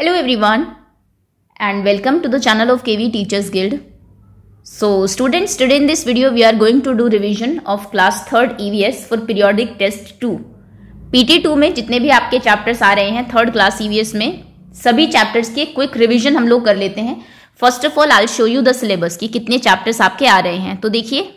Hello everyone and welcome to the channel of KV teachers guild so students today in this video we are going to do revision of class third EVS for periodic test two PT two में जितने भी आपके chapters आ रहे हैं third class EVS में सभी chapters के quick revision हम लोग कर लेते हैं first of all I show you the syllabus की कितने चैप्टर्स आपके आ रहे हैं तो देखिए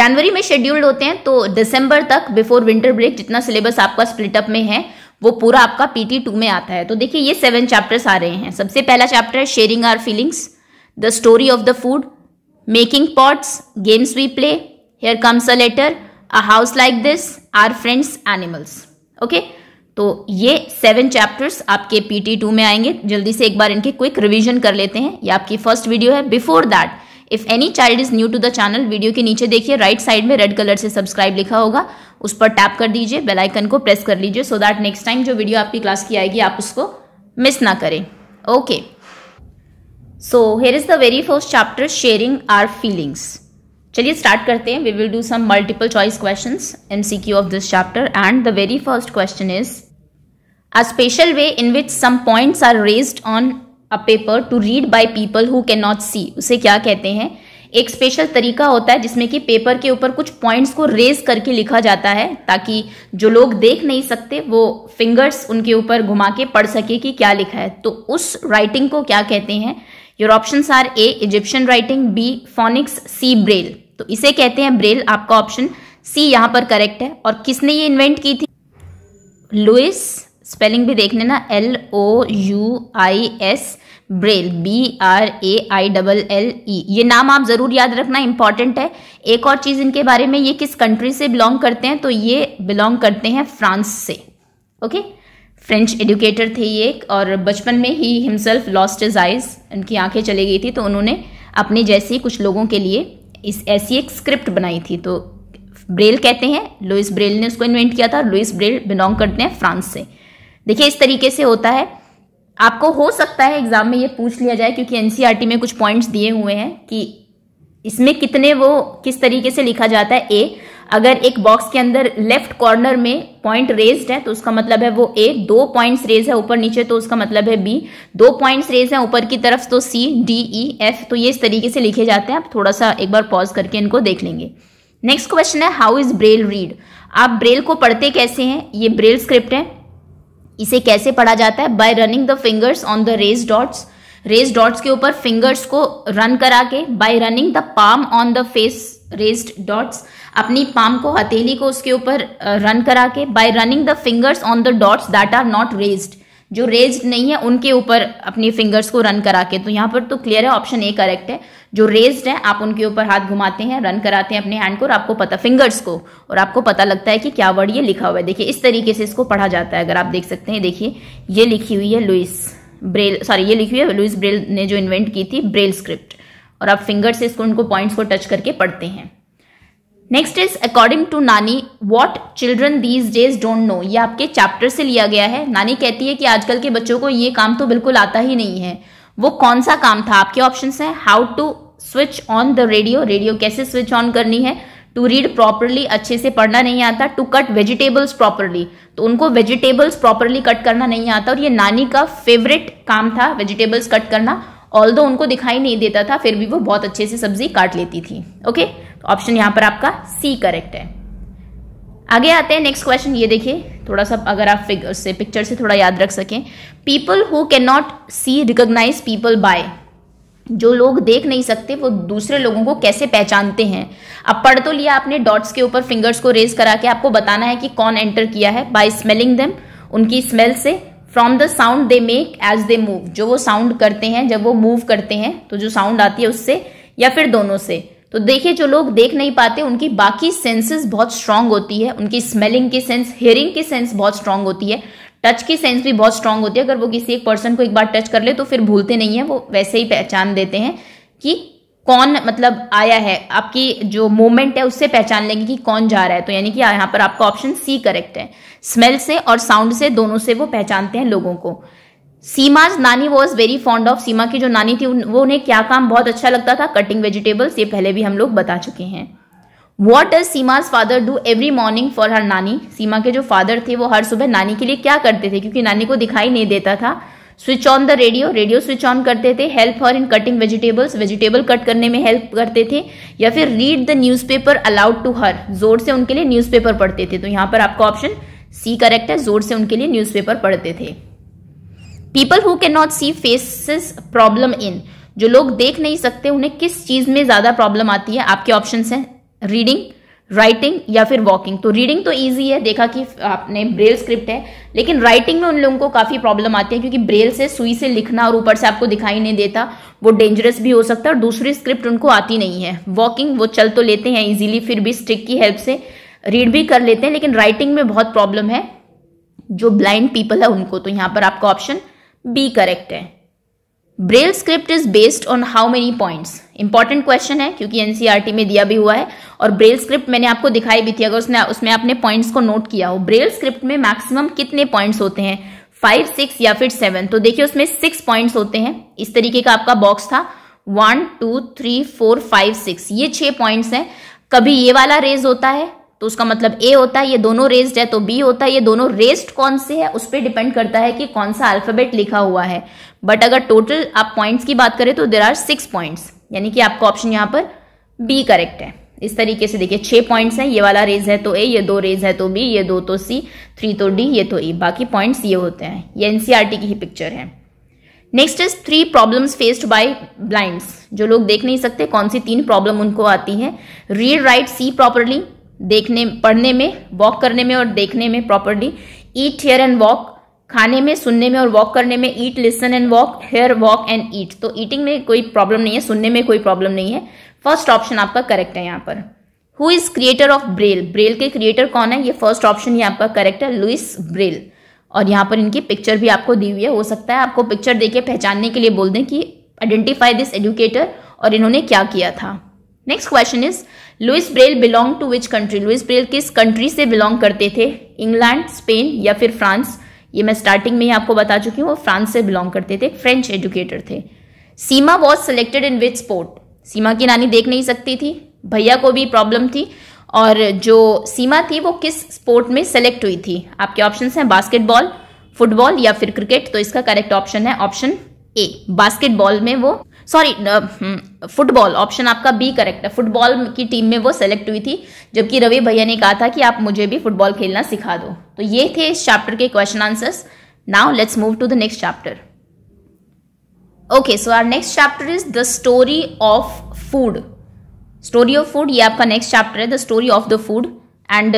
जनवरी में शेड्यूल्ड होते हैं तो दिसंबर तक बिफोर विंटर ब्रेक जितना सिलेबस आपका स्प्लिटअप में है वो पूरा आपका पीटी टू में आता है तो देखिए ये सेवन चैप्टर्स आ रहे हैं सबसे पहला चैप्टर है sharing our feelings the story of the food making pots games we play here comes a letter a house like this our friends animals okay तो ये सेवन चैप्टर्स आपके पीटी टू में आएंगे जल्दी से एक बार इनके क्विक रिवीजन कर लेते हैं ये आपकी फर्स्ट वीडियो है before that if any child is new to the channel video के नीचे देखिए राइट साइड में रेड कलर से सब्सक्राइब लिखा होगा उस पर टैप कर दीजिए बेल आइकन को प्रेस कर लीजिए सो दैट नेक्स्ट टाइम जो वीडियो आपकी क्लास की आएगी आप उसको मिस ना करें okay so here is the very first chapter sharing our feelings चलिए स्टार्ट करते हैं we will do some multiple choice question M C Q of this chapter and the very first question is a special way in which some points are raised on a paper to read by people who can not see उसे क्या कहते हैं एक special तरीका होता है जिसमें कि पेपर के ऊपर कुछ पॉइंट्स को रेज करके लिखा जाता है ताकि जो लोग देख नहीं सकते वो फिंगर्स उनके ऊपर घुमा के पढ़ सके कि क्या लिखा है तो उस राइटिंग को क्या कहते हैं your option are A Egyptian writing B phonics C Braille तो इसे कहते हैं ब्रेल आपका ऑप्शन सी यहाँ पर करेक्ट है और किसने ये इन्वेंट की थी लुइस स्पेलिंग भी देख लेना L O U I S Braille B R A I double L E ये नाम आप ज़रूर याद रखना इंपॉर्टेंट है एक और चीज़ इनके बारे में ये किस कंट्री से बिलोंग करते हैं तो ये बिलोंग करते हैं फ्रांस से ओके फ्रेंच एडुकेटर थे ये एक और बचपन में ही हिमसेल्फ लॉस्ट इज आइज उनकी आंखें चली गई थी तो उन्होंने अपने जैसे ही कुछ लोगों के लिए इस ऐसी एक स्क्रिप्ट बनाई थी तो ब्रेल कहते हैं लुइस ब्रेल ने उसको इन्वेंट किया था लुइस ब्रेल बिलोंग करते हैं फ्रांस से देखिए इस तरीके से होता है आपको हो सकता है एग्जाम में ये पूछ लिया जाए क्योंकि एनसीईआरटी e में कुछ पॉइंट्स दिए हुए हैं कि इसमें कितने वो किस तरीके से लिखा जाता है ए अगर एक बॉक्स के अंदर लेफ्ट कॉर्नर में पॉइंट रेज्ड है तो उसका मतलब है वो ए दो पॉइंट्स रेज है ऊपर नीचे तो उसका मतलब है बी दो पॉइंट्स रेज है ऊपर की तरफ तो सी डी ई एफ तो ये इस तरीके से लिखे जाते हैं आप थोड़ा सा एक बार पॉज करके इनको देख लेंगे नेक्स्ट क्वेश्चन है हाउ इज ब्रेल रीड आप ब्रेल को पढ़ते कैसे हैं ये ब्रेल स्क्रिप्ट है इसे कैसे पढ़ा जाता है by running the fingers on the raised dots raised dots के ऊपर फिंगर्स को रन करा के by running the palm on the face raised dots अपनी पाम को हथेली को उसके ऊपर रन करा के by running the fingers on the dots that are not raised जो रेज्ड नहीं है उनके ऊपर अपनी फिंगर्स को रन करा के तो यहाँ पर तो क्लियर है ऑप्शन ए करेक्ट है जो रेज्ड है आप उनके ऊपर हाथ घुमाते हैं रन कराते हैं अपने हैंड को और आपको पता फिंगर्स को और आपको पता लगता है कि क्या वर्ड ये लिखा हुआ है देखिए इस तरीके से इसको पढ़ा जाता है अगर आप देख सकते हैं देखिए ये लिखी हुई है लुइस ब्रेल सॉरी ये लिखी हुई है लुइस ब्रेल ने जो इन्वेंट की थी ब्रेल स्क्रिप्ट और आप फिंगर्स से इसको उनको पॉइंट्स को टच करके पढ़ते हैं next is according to nani what children these days don't know ये आपके चैप्टर से लिया गया है नानी कहती है कि आजकल के बच्चों को ये काम तो बिल्कुल आता ही नहीं है वो कौन सा काम था आपके ऑप्शन है how to switch on the radio radio कैसे स्विच ऑन करनी है टू रीड प्रॉपरली अच्छे से पढ़ना नहीं आता टू कट वेजिटेबल्स प्रॉपरली तो उनको वेजिटेबल्स प्रॉपरली कट करना नहीं आता और ये नानी का फेवरेट काम था वेजिटेबल्स कट करना ऑल उनको दिखाई नहीं देता था फिर भी वो बहुत अच्छे से सब्जी काट लेती थी ओके okay? तो ऑप्शन यहां पर आपका सी करेक्ट है आगे आते हैं नेक्स्ट क्वेश्चन ये देखिए थोड़ा सा अगर आप फिगर से पिक्चर से थोड़ा याद रख सकें people who can not see recognise people by जो लोग देख नहीं सकते वो दूसरे लोगों को कैसे पहचानते हैं अब पढ़ तो लिया आपने डॉट्स के ऊपर फिंगर्स को रेज करा के आपको बताना है कि कौन एंटर किया है बाय स्मेलिंग देम उनकी स्मेल से from the sound they make as they move जो वो साउंड करते हैं जब वो मूव करते हैं तो जो साउंड आती है उससे या फिर दोनों से तो देखिए जो लोग देख नहीं पाते उनकी बाकी सेंसेस बहुत स्ट्रांग होती है उनकी स्मेलिंग की सेंस हेयरिंग की सेंस बहुत स्ट्रांग होती है टच की सेंस भी बहुत स्ट्रांग होती है अगर वो किसी एक पर्सन को एक बार टच कर ले तो फिर भूलते नहीं है वो वैसे ही पहचान देते हैं कि कौन मतलब आया है आपकी जो मूवमेंट है उससे पहचान लेंगे कि कौन जा रहा है तो यानी कि यहाँ पर आपका ऑप्शन सी करेक्ट है स्मेल से और साउंड से दोनों से वो पहचानते हैं लोगों को Seema's nani was very fond of Seema की जो नानी थी वो उन्हें क्या काम बहुत अच्छा लगता था कटिंग वेजिटेबल्स ये पहले भी हम लोग बता चुके हैं what does Seema's father do every morning for her nani Seema के जो फादर थे वो हर सुबह नानी के लिए क्या करते थे क्योंकि नानी को दिखाई नहीं देता था switch on the radio radio switch on करते थे help her in cutting vegetables vegetable cut करने में हेल्प करते थे या फिर read the newspaper aloud to her जोर से उनके लिए न्यूज पेपर पढ़ते थे तो यहाँ पर आपका ऑप्शन सी करेक्ट है जोर से उनके लिए न्यूज पेपर पढ़ते थे people who can not see faces problem in जो लोग देख नहीं सकते उन्हें किस चीज में ज्यादा प्रॉब्लम आती है आपके ऑप्शन हैं रीडिंग राइटिंग या फिर वॉकिंग तो रीडिंग तो ईजी है देखा कि आपने ब्रेल स्क्रिप्ट है लेकिन राइटिंग में उन लोगों को काफ़ी प्रॉब्लम आती है क्योंकि ब्रेल से सुई से लिखना और ऊपर से आपको दिखाई नहीं देता वो डेंजरस भी हो सकता है और दूसरी स्क्रिप्ट उनको आती नहीं है वॉकिंग वो चल तो लेते हैं ईजिली फिर भी स्टिक की हेल्प से रीड भी कर लेते हैं लेकिन राइटिंग में बहुत प्रॉब्लम है जो ब्लाइंड पीपल है उनको तो यहाँ पर आपका ऑप्शन बी करेक्ट है Braille script is based on how many points important question है क्योंकि एनसीआरटी e में दिया भी हुआ है और ब्रेल स्क्रिप्ट मैंने आपको दिखाई भी थी अगर उसने उसमें आपने पॉइंट्स को नोट किया हो ब्रेल स्क्रिप्ट में मैक्सिमम कितने पॉइंट्स होते हैं फाइव सिक्स या फिर सेवन तो देखिए उसमें सिक्स पॉइंट्स होते हैं इस तरीके का आपका बॉक्स था one two three four five six ये छह पॉइंट्स हैं कभी ये वाला रेज होता है तो उसका मतलब ए होता है ये दोनों रेस्ड है तो बी होता है ये दोनों रेस्ड कौन से है उस पर डिपेंड करता है कि कौन सा अल्फाबेट लिखा हुआ है बट अगर टोटल आप पॉइंट्स की बात करें तो देर आर सिक्स पॉइंट्स यानी कि आपका ऑप्शन यहाँ पर बी करेक्ट है इस तरीके से देखिए छह पॉइंट्स हैं ये वाला रेज है तो ए ये दो रेज है तो बी ये दो तो सी थ्री तो डी ये तो ई e, बाकी पॉइंट्स ये होते हैं ये एनसीआरटी e की ही पिक्चर है next is three problems faced by blinds जो लोग देख नहीं सकते कौन सी तीन प्रॉब्लम उनको आती है रीड राइट सी प्रॉपरली देखने पढ़ने में वॉक करने में और देखने में properly eat hear and walk खाने में सुनने में और वॉक करने में eat listen and walk hear walk and eat तो ईटिंग में कोई प्रॉब्लम नहीं है सुनने में कोई प्रॉब्लम नहीं है फर्स्ट ऑप्शन आपका करेक्ट है यहाँ पर who is creator of Braille Braille के क्रिएटर कौन है ये फर्स्ट ऑप्शन ये आपका करेक्ट है लुइस ब्रेल और यहाँ पर इनकी पिक्चर भी आपको दी हुई है हो सकता है आपको पिक्चर देखे पहचानने के लिए बोल दें कि आइडेंटिफाई दिस एजुकेटर और इन्होंने क्या किया था next question is Louis Braille belong to which country Louis Braille किस कंट्री से बिलोंग करते थे इंग्लैंड स्पेन या फिर फ्रांस ये मैं स्टार्टिंग में ही आपको बता चुकी हूँ वो फ्रांस से बिलोंग करते थे फ्रेंच एजुकेटर थे Seema was selected in which sport Seema की नानी देख नहीं सकती थी भैया को भी प्रॉब्लम थी और जो सीमा थी वो किस स्पोर्ट में सेलेक्ट हुई थी आपके ऑप्शन हैं बास्केटबॉल फुटबॉल या फिर क्रिकेट तो इसका करेक्ट ऑप्शन है ऑप्शन ए बास्केटबॉल में वो सॉरी फुटबॉल ऑप्शन आपका बी करेक्ट है फुटबॉल की टीम में वो सेलेक्ट हुई थी जबकि रवि भैया ने कहा था कि आप मुझे भी फुटबॉल खेलना सिखा दो तो ये थे इस चैप्टर के question answers now let's move to the next chapter okay so our next chapter is the story of food story of food ये आपका नेक्स्ट चैप्टर है the story of the food and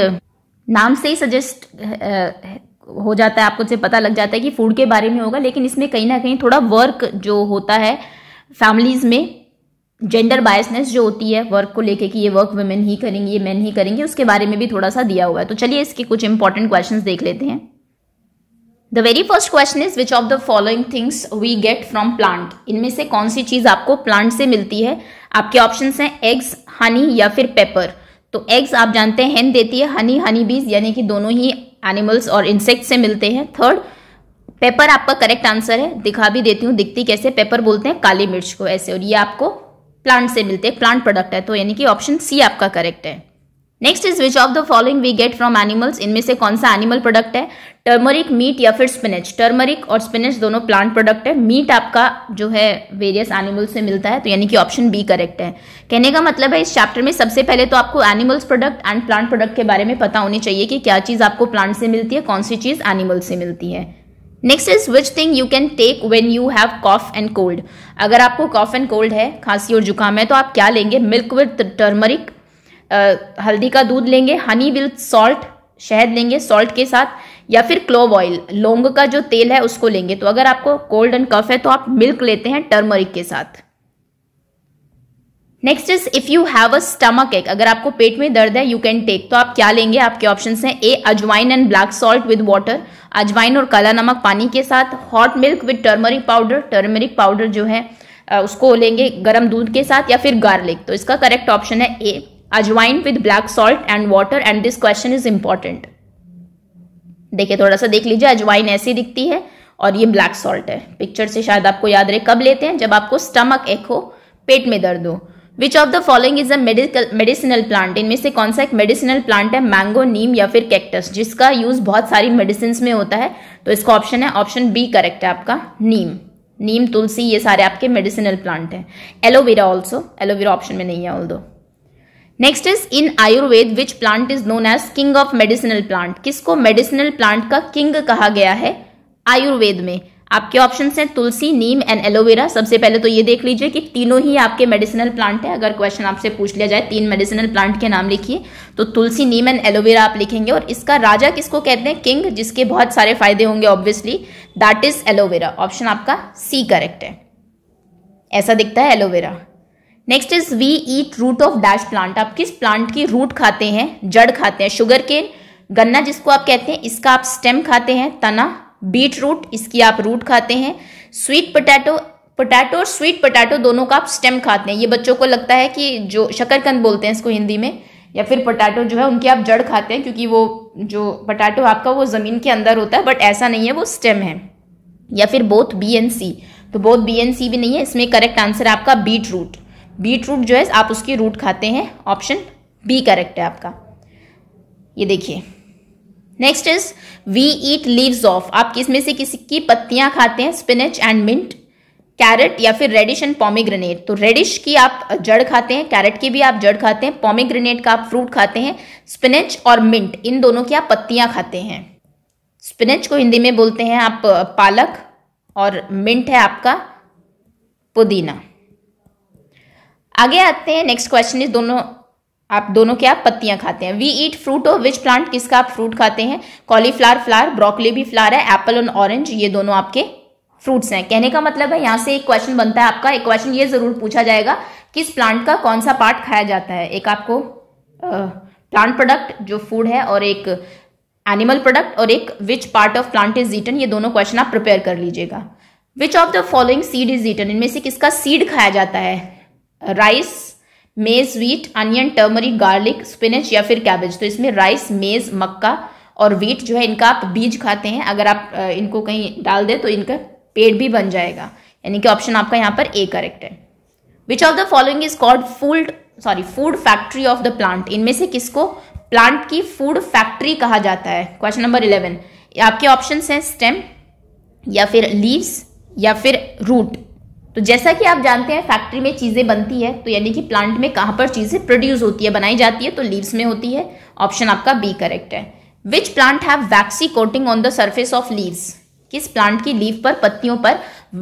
नाम से ही suggest uh, uh, हो जाता है आपको से पता लग जाता है कि फूड के बारे में होगा लेकिन इसमें कहीं ना कहीं थोड़ा वर्क जो होता है फैमिलीज़ में जेंडर बायसनेस जो होती है वर्क को लेके कि ये वर्क वुमेन ही करेंगे ये मेन ही करेंगे उसके बारे में भी थोड़ा सा दिया हुआ है तो चलिए इसके कुछ इंपॉर्टेंट क्वेश्चन देख लेते हैं the very first question is which of the following things we get from plant इनमें से कौन सी चीज़ आपको प्लांट से मिलती है आपके ऑप्शन हैं एग्स हनी या फिर पेपर तो एग्स आप जानते हैं हेन देती है हनी हनी बीज यानी कि दोनों ही एनिमल्स और इंसेक्ट से मिलते हैं थर्ड पेपर आपका करेक्ट आंसर है दिखा भी देती हूँ दिखती कैसे पेपर बोलते हैं काली मिर्च को ऐसे और ये आपको प्लांट से मिलते हैं प्लांट प्रोडक्ट है तो यानी कि ऑप्शन सी आपका करेक्ट है next is which of the following we get from animals इनमें से कौन सा एनिमल प्रोडक्ट है टर्मरिक मीट या फिर स्पिनच टर्मरिक और स्पिनच दोनों प्लांट प्रोडक्ट है मीट आपका जो है वेरियस एनिमल से मिलता है तो यानी कि ऑप्शन बी करेक्ट है कहने का मतलब है इस चैप्टर में सबसे पहले तो आपको animals product and plant product के बारे में पता होनी चाहिए कि क्या चीज़ आपको प्लांट से मिलती है कौन सी चीज़ एनिमल से मिलती है next is which thing you can take when you have cough and cold अगर आपको कॉफ एंड कोल्ड है खांसी और जुकाम है तो आप क्या लेंगे मिल्क विथ टर्मरिक हल्दी का दूध लेंगे हनी विथ सॉल्ट शहद लेंगे सॉल्ट के साथ या फिर क्लोव ऑयल लौंग का जो तेल है उसको लेंगे तो अगर आपको कोल्ड एंड कफ है तो आप मिल्क लेते हैं टर्मरिक के साथ next is if you have a stomach ache अगर आपको पेट में दर्द है यू कैन टेक तो आप क्या लेंगे आपके ऑप्शन हैं A ajwain and black salt with water अजवाइन और काला नमक पानी के साथ hot milk with turmeric powder turmeric powder जो है उसको लेंगे गर्म दूध के साथ या फिर गार्लिक तो इसका करेक्ट ऑप्शन है A ajwain with black salt and water and this question is important देखिए थोड़ा सा देख लीजिए अजवाइन ऐसी दिखती है और ये ब्लैक सॉल्ट है पिक्चर से शायद आपको याद रहे कब लेते हैं जब आपको स्टमक एक हो पेट में दर्द हो which of the following is a medicinal plant इनमें से कौन सा एक मेडिसिनल प्लांट है मैंगो नीम या फिर कैक्टस जिसका यूज बहुत सारी मेडिसिन में होता है तो इसका ऑप्शन है ऑप्शन बी करेक्ट है आपका नीम नीम तुलसी ये सारे आपके मेडिसिनल प्लांट हैं एलोवेरा ऑल्सो एलोवेरा ऑप्शन में नहीं है ऑल दो next is in Ayurveda which plant is known as king of medicinal plant किसको मेडिसिनल प्लांट का किंग कहा गया है आयुर्वेद में आपके ऑप्शन हैं तुलसी नीम एंड एलोवेरा सबसे पहले तो ये देख लीजिए कि तीनों ही आपके मेडिसिनल प्लांट है अगर क्वेश्चन आपसे पूछ लिया जाए तीन मेडिसिनल प्लांट के नाम लिखिए तो तुलसी नीम एंड एलोवेरा आप लिखेंगे और इसका राजा किसको कहते हैं किंग जिसके बहुत सारे फायदे होंगे obviously that is aloe vera option आपका सी करेक्ट है ऐसा दिखता है aloe vera next is we eat root of dash plant आप किस प्लांट की रूट खाते हैं जड़ खाते हैं शुगर केन गन्ना जिसको आप कहते हैं इसका आप स्टेम खाते हैं तना बीट रूट इसकी आप रूट खाते हैं स्वीट पोटैटो पोटैटो और स्वीट पोटैटो दोनों का आप स्टेम खाते हैं ये बच्चों को लगता है कि जो शकरकंद बोलते हैं इसको हिंदी में या फिर पोटैटो जो है उनकी आप जड़ खाते हैं क्योंकि वो जो पटाटो आपका वो ज़मीन के अंदर होता है बट ऐसा नहीं है वो स्टेम है या फिर बोथ बी एन सी तो बोथ बी एन सी भी नहीं है इसमें करेक्ट आंसर आपका बीट रूट बीट रूट जो है आप उसकी रूट खाते हैं ऑप्शन बी करेक्ट है आपका ये देखिए next is we eat leaves of आप किसमें से किसी की पत्तियां खाते हैं स्पिनच एंड मिंट कैरेट या फिर रेडिश एंड पॉमीग्रेनेट तो रेडिश की आप जड़ खाते हैं कैरेट की भी आप जड़ खाते हैं पॉमीग्रेनेट का आप फ्रूट खाते हैं स्पिनच और मिंट इन दोनों की आप पत्तियां खाते हैं स्पिनच को हिंदी में बोलते हैं आप पालक और मिंट है आपका पुदीना आगे आते हैं नेक्स्ट क्वेश्चन इज दोनों आप दोनों क्या पत्तियां खाते हैं वी ईट फ्रूट और विच प्लांट किसका आप फ्रूट खाते हैं कॉलीफ्लावर फ्लावर ब्रोकली भी फ्लावर है एप्पल और ऑरेंज ये दोनों आपके फ्रूट्स हैं कहने का मतलब है यहाँ से एक क्वेश्चन बनता है आपका एक क्वेश्चन ये जरूर पूछा जाएगा किस प्लांट का कौन सा पार्ट खाया जाता है एक आपको प्लांट प्रोडक्ट जो फूड है और एक एनिमल प्रोडक्ट और एक which part of plant is eaten ये दोनों क्वेश्चन आप प्रिपेयर कर लीजिएगा which of the following seed is eaten इनमें से किसका सीड खाया जाता है rice maize wheat onion turmeric garlic spinach या फिर कैबेज तो इसमें राइस मेज मक्का और व्हीट जो है इनका आप बीज खाते हैं अगर आप इनको कहीं डाल दें तो इनका पेड़ भी बन जाएगा यानी कि ऑप्शन आपका यहाँ पर ए करेक्ट है which of the following is called food sorry food factory of the plant इनमें से किसको प्लांट की फूड फैक्ट्री कहा जाता है क्वेश्चन नंबर इलेवन आपके ऑप्शन हैं स्टेम या फिर लीव्स या फिर रूट तो जैसा कि आप जानते हैं फैक्ट्री में चीज़ें बनती है तो यानी कि प्लांट में कहाँ पर चीज़ें प्रोड्यूस होती है बनाई जाती है तो लीव्स में होती है ऑप्शन आपका बी करेक्ट है which plant have waxy coating on the surface of leaves किस प्लांट की लीव पर पत्तियों पर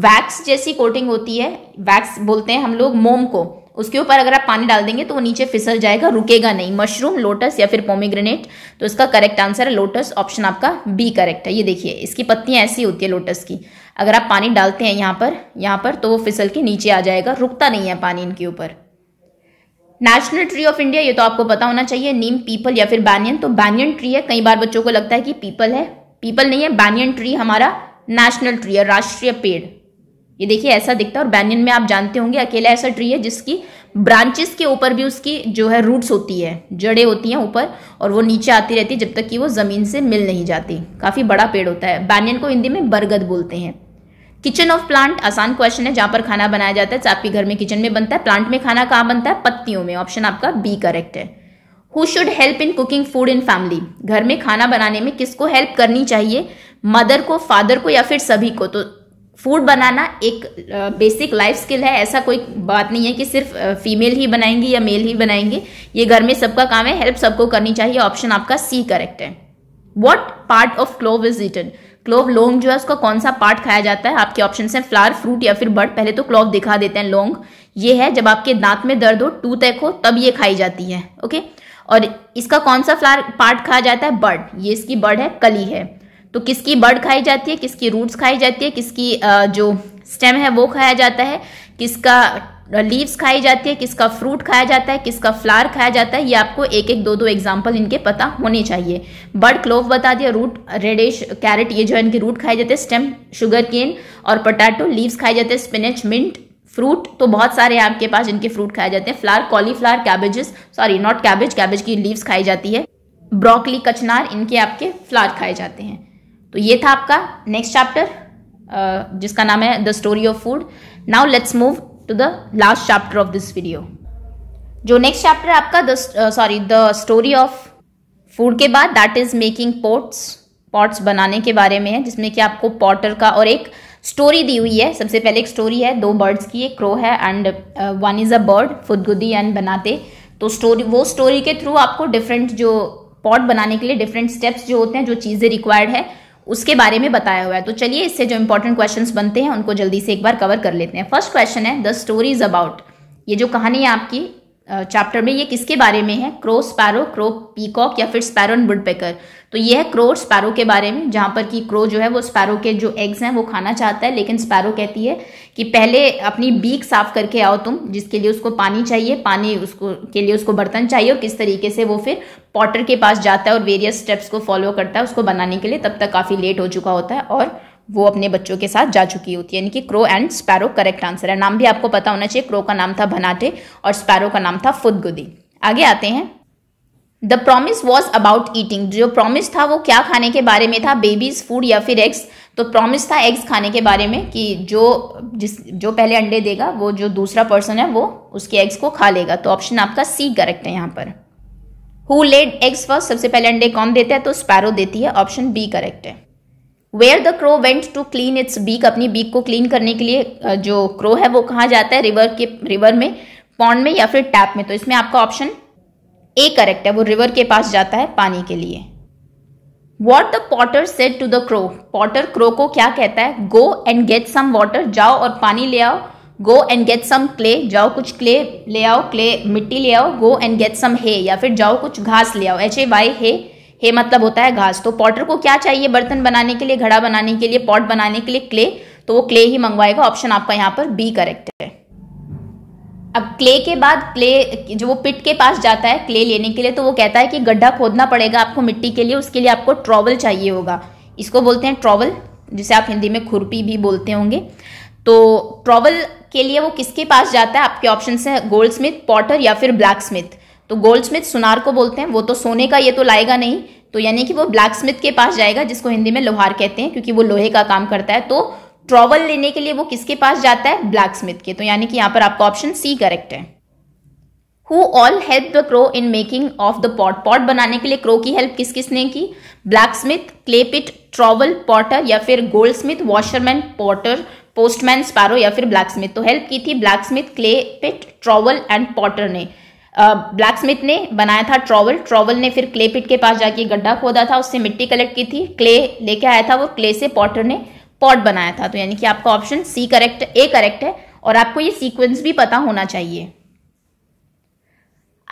वैक्स जैसी कोटिंग होती है वैक्स बोलते हैं हम लोग मोम को उसके ऊपर अगर आप पानी डाल देंगे तो वो नीचे फिसल जाएगा रुकेगा नहीं मशरूम लोटस या फिर पोमीग्रेनेट तो इसका करेक्ट आंसर है लोटस ऑप्शन आपका बी करेक्ट है ये देखिए इसकी पत्तियां ऐसी होती है लोटस की अगर आप पानी डालते हैं यहाँ पर यहाँ पर तो वो फिसल के नीचे आ जाएगा रुकता नहीं है पानी इनके ऊपर नेशनल ट्री ऑफ इंडिया ये तो आपको पता होना चाहिए नीम पीपल या फिर बैनियन तो बैनियन ट्री है कई बार बच्चों को लगता है कि पीपल है पीपल नहीं है बैनियन ट्री हमारा नेशनल ट्री है राष्ट्रीय पेड़ ये देखिए ऐसा दिखता है और बैनियन में आप जानते होंगे अकेला ऐसा ट्री है जिसकी ब्रांचेस के ऊपर भी उसकी जो है रूट्स होती है जड़ें होती हैं ऊपर और वो नीचे आती रहती है जब तक कि वो ज़मीन से मिल नहीं जाती काफ़ी बड़ा पेड़ होता है बैनियन को हिंदी में बरगद बोलते हैं किचन ऑफ प्लांट आसान क्वेश्चन है जहां पर खाना बनाया जाता है आपके घर में किचन में बनता है प्लांट में खाना कहाँ बनता है पत्तियों में ऑप्शन आपका बी करेक्ट है who should help in cooking food in family घर में खाना बनाने में किसको हेल्प करनी चाहिए मदर को फादर को या फिर सभी को तो फूड बनाना एक बेसिक लाइफ स्किल है ऐसा कोई बात नहीं है कि सिर्फ फीमेल ही बनाएंगी या मेल ही बनाएंगे ये घर में सबका काम है हेल्प सबको करनी चाहिए ऑप्शन आपका सी करेक्ट है what part of clove is eated clove लोंग जो है उसका कौन सा पार्ट खाया जाता है आपके ऑप्शन है फ्लावर फ्रूट या फिर बर्ड पहले तो क्लोव दिखा देते हैं लौंग ये है जब आपके दांत में दर्द हो टूथ एक हो तब ये खाई जाती है ओके और इसका कौन सा फ्लावर पार्ट खाया जाता है बर्ड ये इसकी बर्ड है कली है तो किसकी बर्ड खाई जाती है किसकी रूट्स खाई जाती है किसकी जो स्टेम है वो खाया जाता है किसका लीव्स खाई जाती है किसका फ्रूट खाया जाता है किसका फ्लावर खाया जाता है ये आपको एक एक दो दो एग्जाम्पल इनके पता होने चाहिए बर्ड क्लोव बता दिया रूट रेडिश कैरेट ये जो है इनके रूट खाए जाते हैं स्टेम शुगर केन और पोटैटो लीव्स खाए जाते हैं स्पिनच मिंट फ्रूट तो बहुत सारे हैं आपके पास जिनके फ्रूट खाए जाते हैं flower cauliflower cabbages sorry not cabbage cabbage की लीव्स खाई जाती है ब्रोकली कचनार इनके आपके फ्लावर खाए जाते हैं तो ये था आपका नेक्स्ट चैप्टर जिसका नाम है the story of food now let's move to the last chapter of this video जो नेक्स्ट चैप्टर आपका the sorry the story of food के बाद that is making pots pots बनाने के बारे में है जिसमें कि आपको पॉटर का और एक स्टोरी दी हुई है सबसे पहले एक स्टोरी है दो बर्ड्स की एक क्रो है and one is a bird फुदगुदी एंड बनाते तो स्टोरी वो स्टोरी के थ्रू आपको डिफरेंट जो पॉट बनाने के लिए डिफरेंट स्टेप्स जो होते हैं जो चीज़ें रिक्वायर्ड है उसके बारे में बताया हुआ है तो चलिए इससे जो इंपॉर्टेंट क्वेश्चन बनते हैं उनको जल्दी से एक बार कवर कर लेते हैं फर्स्ट क्वेश्चन है द स्टोरी इज अबाउट ये जो कहानी है आपकी चैप्टर में ये किसके बारे में है क्रो स्पैरो क्रो पीकॉक या फिर स्पैरो एंड वुड पेकर तो ये है क्रो स्पैरो के बारे में जहाँ पर कि क्रो जो है वो स्पैरो के जो एग्स हैं वो खाना चाहता है लेकिन स्पैरो कहती है कि पहले अपनी बीक साफ करके आओ तुम जिसके लिए उसको पानी चाहिए पानी उसको के लिए उसको बर्तन चाहिए और किस तरीके से वो फिर पॉटर के पास जाता है और वेरियस स्टेप्स को फॉलो करता है उसको बनाने के लिए तब तक काफ़ी लेट हो चुका होता है और वो अपने बच्चों के साथ जा चुकी होती है यानी कि crow and sparrow correct answer है नाम भी आपको पता होना चाहिए क्रो का नाम था भनाटे और स्पैरो का नाम था फुदगुदी आगे आते हैं the promise was about eating जो प्रोमिस था वो क्या खाने के बारे में था बेबीज फूड या फिर एग्स तो प्रोमिस था एग्स खाने के बारे में कि जो जिस जो पहले अंडे देगा वो जो दूसरा पर्सन है वो उसके एग्स को खा लेगा तो ऑप्शन आपका सी करेक्ट है यहाँ पर हु लेड एग्स फर्स्ट सबसे पहले अंडे कौन देता है तो स्पैरो देती है ऑप्शन बी करेक्ट है where the crow went to clean its beak अपनी बीक को क्लीन करने के लिए जो क्रो है वो कहाँ जाता है रिवर के रिवर में पॉन्ड में या फिर टैप में तो इसमें आपका ऑप्शन ए करेक्ट है वो रिवर के पास जाता है पानी के लिए what the potter said to the crow potter crow को क्या कहता है go and get some water जाओ और पानी ले आओ go and get some clay जाओ कुछ क्ले ले आओ क्ले मिट्टी ले आओ गो एंड गेट सम हे या फिर जाओ कुछ घास ले आओ एच ए वाई हे हे मतलब होता है घास तो पॉटर को क्या चाहिए बर्तन बनाने के लिए घड़ा बनाने के लिए पॉट बनाने के लिए क्ले तो वो क्ले ही मंगवाएगा ऑप्शन आपका यहाँ पर बी करेक्ट है अब क्ले के बाद क्ले जो वो पिट के पास जाता है क्ले लेने के लिए तो वो कहता है कि गड्ढा खोदना पड़ेगा आपको मिट्टी के लिए उसके लिए आपको ट्रॉवल चाहिए होगा इसको बोलते हैं ट्रॉवल जिसे आप हिंदी में खुरपी भी बोलते होंगे तो ट्रॉवल के लिए वो किसके पास जाता है आपके ऑप्शन है गोल्ड स्मिथ पॉटर या फिर ब्लैक स्मिथ तो गोल्ड स्मिथ सुनार को बोलते हैं वो तो सोने का ये तो लाएगा नहीं तो यानी कि वो ब्लैक स्मिथ के पास जाएगा जिसको हिंदी में लोहार कहते हैं क्योंकि वो लोहे का काम करता है तो ट्रॉवल लेने के लिए वो किसके पास जाता है ब्लैक स्मिथ के तो यानी कि यहाँ पर आपका ऑप्शन सी करेक्ट है who all help the crow in making of the pot pot बनाने के लिए क्रो की हेल्प किस किसने की blacksmith clay pit trowel potter या फिर goldsmith washerman potter postman sparrow या फिर ब्लैक स्मिथ तो हेल्प की थी blacksmith clay pit trowel and potter ने ब्लैक स्मिथ ने बनाया था ट्रॉवल ट्रॉवल ने फिर क्ले पिट के पास जाके गड्ढा खोदा था उससे मिट्टी कलेक्ट की थी क्ले लेके आया था वो क्ले से पॉटर ने पॉट बनाया था तो यानी कि आपका option C correct A correct है और आपको ये सीक्वेंस भी पता होना चाहिए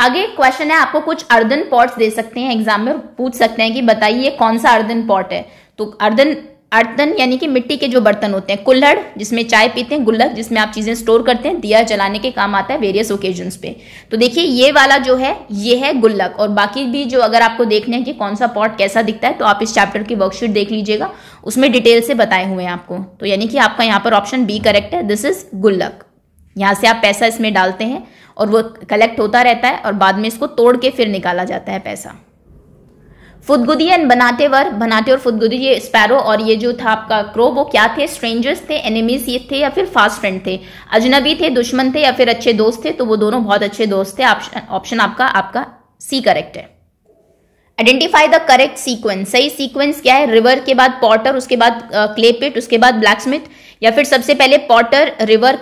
आगे क्वेश्चन है आपको कुछ अर्दन पॉट्स दे सकते हैं एग्जाम में पूछ सकते हैं कि बताइए कौन सा अर्दन पॉट है तो अर्दन अर्तन यानी कि मिट्टी के जो बर्तन होते हैं कुल्हड़ जिसमें चाय पीते हैं गुल्लक जिसमें आप चीज़ें स्टोर करते हैं दिया जलाने के काम आता है वेरियस ओकेजन पे तो देखिए ये वाला जो है ये है गुल्लक और बाकी भी जो अगर आपको देखने हैं कि कौन सा पॉट कैसा दिखता है तो आप इस चैप्टर की वर्कशीट देख लीजिएगा उसमें डिटेल से बताए हुए हैं आपको तो यानी कि आपका यहाँ पर ऑप्शन बी करेक्ट है दिस इज गुल्लक यहाँ से आप पैसा इसमें डालते हैं और वो कलेक्ट होता रहता है और बाद में इसको तोड़ के फिर निकाला जाता है पैसा फुदगुदी एंड वर बनाटे और फुदगुदी ये स्पैरो और ये जो था आपका क्रो वो क्या थे स्ट्रेंजर्स थे एनिमीज ये थे या फिर फास्ट फ्रेंड थे अजनबी थे दुश्मन थे या फिर अच्छे दोस्त थे तो वो दोनों बहुत अच्छे दोस्त थे ऑप्शन आपका आपका सी करेक्ट है आइडेंटिफाई द करेक्ट सीक्वेंस सही सीक्वेंस क्या है रिवर के बाद पॉटर उसके बाद क्लेपिट उसके बाद ब्लैक स्मिथ या फिर सबसे पहले potter river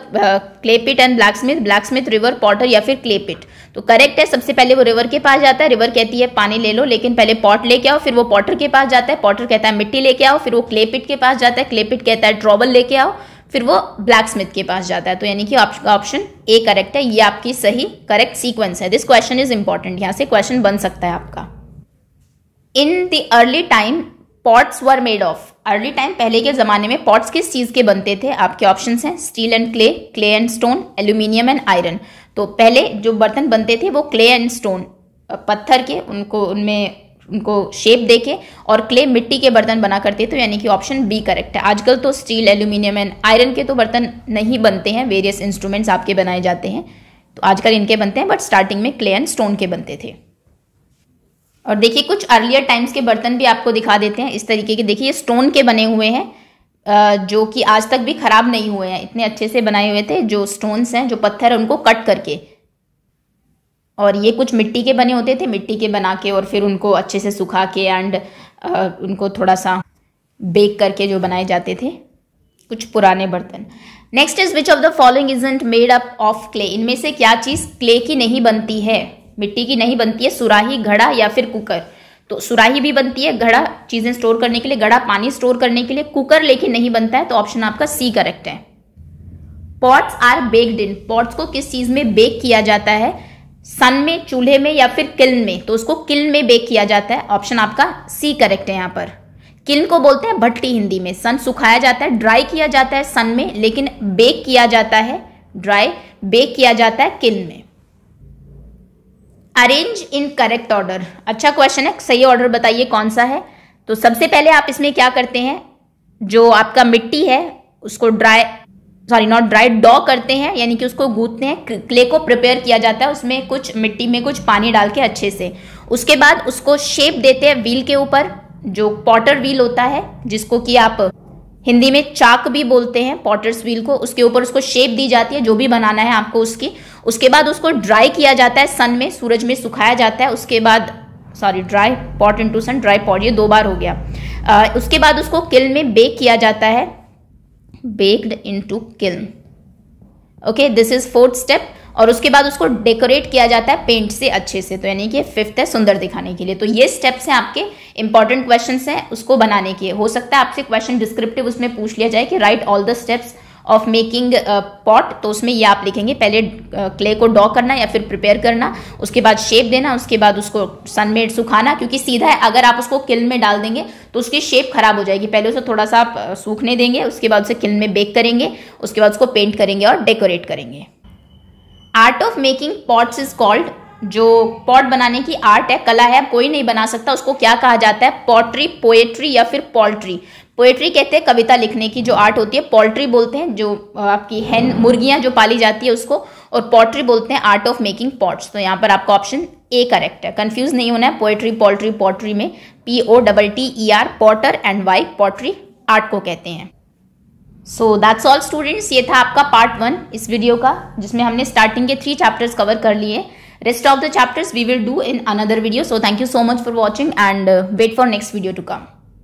clay pit and blacksmith blacksmith river potter या फिर क्लेपिट तो करेक्ट है सबसे पहले वो रिवर के पास जाता है रिवर कहती है पानी ले लो लेकिन पहले पॉट लेके आओ फिर वो पॉटर के पास जाता है पॉटर कहता है मिट्टी लेके आओ फिर वो क्लेपिट के पास जाता है क्लेपिट कहता है ड्रॉबल लेके आओ फिर वो ब्लैक स्मिथ के पास जाता है तो यानी कि ऑप्शन ए करेक्ट है ये आपकी सही करेक्ट सीक्वेंस है दिस क्वेश्चन इज इंपॉर्टेंट यहाँ से क्वेश्चन बन सकता है आपका in the early time pots were made of early time पहले के ज़माने में पॉट्स किस चीज़ के बनते थे आपके ऑप्शन हैं steel and clay clay and stone aluminium and iron तो पहले जो बर्तन बनते थे वो क्ले एंड स्टोन पत्थर के उनको उनमें उनको शेप देके और क्ले मिट्टी के बर्तन बना करते थे तो यानी कि ऑप्शन बी करेक्ट है आजकल तो स्टील एल्यूमिनियम एंड आयरन के तो बर्तन नहीं बनते हैं वेरियस इंस्ट्रूमेंट्स आपके बनाए जाते हैं तो आजकल इनके बनते हैं बट स्टार्टिंग में क्ले एंड स्टोन के बनते थे और देखिए कुछ अर्लियर टाइम्स के बर्तन भी आपको दिखा देते हैं इस तरीके के देखिए स्टोन के बने हुए हैं जो कि आज तक भी खराब नहीं हुए हैं इतने अच्छे से बनाए हुए थे जो स्टोन्स हैं जो पत्थर हैं उनको कट करके और ये कुछ मिट्टी के बने होते थे मिट्टी के बना के और फिर उनको अच्छे से सुखा के एंड उनको थोड़ा सा बेक करके जो बनाए जाते थे कुछ पुराने बर्तन next is which of the following is made up of clay इनमें से क्या चीज़ क्ले की नहीं बनती है मिट्टी की नहीं बनती है सुराही घड़ा या फिर कुकर तो सुराही भी बनती है घड़ा चीज़ें स्टोर करने के लिए घड़ा पानी स्टोर करने के लिए कुकर लेकिन नहीं बनता है तो ऑप्शन आपका सी करेक्ट है pots are baked in pots को किस चीज़ में बेक किया जाता है सन में चूल्हे में या फिर किल्न में तो उसको किल्न में बेक किया जाता है ऑप्शन आपका सी करेक्ट है यहाँ पर किल्न को बोलते हैं भट्टी हिंदी में सन सुखाया जाता है ड्राई किया जाता है सन में लेकिन बेक किया जाता है ड्राई बेक किया जाता है किल्न में अरेंज इन करेक्ट ऑर्डर अच्छा क्वेश्चन है सही ऑर्डर बताइए कौन सा है तो सबसे पहले आप इसमें क्या करते हैं जो आपका मिट्टी है उसको ड्राई सॉरी नॉट ड्राई डॉ करते हैं यानी कि उसको गूंथते हैं क्ले को प्रिपेयर किया जाता है उसमें कुछ मिट्टी में कुछ पानी डाल के अच्छे से उसके बाद उसको शेप देते हैं व्हील के ऊपर जो पॉटर व्हील होता है जिसको कि आप हिंदी में चाक भी बोलते हैं पॉटर्स व्हील को उसके ऊपर उसको शेप दी जाती है जो भी बनाना है आपको उसकी उसके बाद उसको ड्राई किया जाता है सन में सूरज में सुखाया जाता है उसके बाद sorry dry pot to sun dry pot ये दो बार हो गया आ, उसके बाद उसको किल में बेक किया जाता है baked to kiln okay this is fourth step और उसके बाद उसको डेकोरेट किया जाता है पेंट से अच्छे से तो यानी कि फिफ्थ है सुंदर दिखाने के लिए तो ये स्टेप्स हैं आपके इंपॉर्टेंट क्वेश्चन हैं उसको बनाने के हो सकता है आपसे क्वेश्चन डिस्क्रिप्टिव उसमें पूछ लिया जाए कि write all the steps of making pot तो उसमें ये आप लिखेंगे पहले क्ले uh, को डॉ करना या फिर प्रिपेयर करना उसके बाद शेप देना उसके बाद उसको सन में सुखाना क्योंकि सीधा है अगर आप उसको किल में डाल देंगे तो उसकी शेप खराब हो जाएगी पहले उसे थोड़ा सा आप सूखने देंगे उसके बाद उसे किल में बेक करेंगे उसके बाद उसको पेंट करेंगे और डेकोरेट करेंगे art of making pots is called जो पॉट बनाने की आर्ट है कला है कोई नहीं बना सकता उसको क्या कहा जाता है पॉट्री पोएट्री या फिर पोल्ट्री पोएट्री कहते हैं कविता लिखने की जो आर्ट होती है पोल्ट्री बोलते हैं जो आपकी हैन मुर्गियाँ जो पाली जाती है उसको और पोट्री बोलते हैं आर्ट ऑफ मेकिंग पॉट्स तो यहाँ पर आपका ऑप्शन ए करेक्ट है कन्फ्यूज नहीं होना है पोएट्री पोल्ट्री पोट्री में P O double T E R potter and Y pottery art को कहते हैं सो दैट्स ऑल स्टूडेंट्स ये था आपका पार्ट वन इस वीडियो का जिसमें हमने स्टार्टिंग के थ्री चैप्टर्स कवर कर लिए rest of the chapters we will do in another video so thank you so much for watching and wait for next video to come